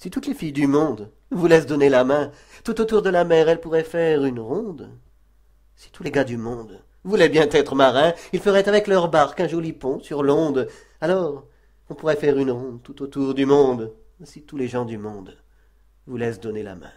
Si toutes les filles du monde vous laissent donner la main, tout autour de la mer, elles pourraient faire une ronde. Si tous les gars du monde voulaient bien être marins, ils feraient avec leur barque un joli pont sur l'onde. Alors, on pourrait faire une ronde tout autour du monde, si tous les gens du monde vous laissent donner la main.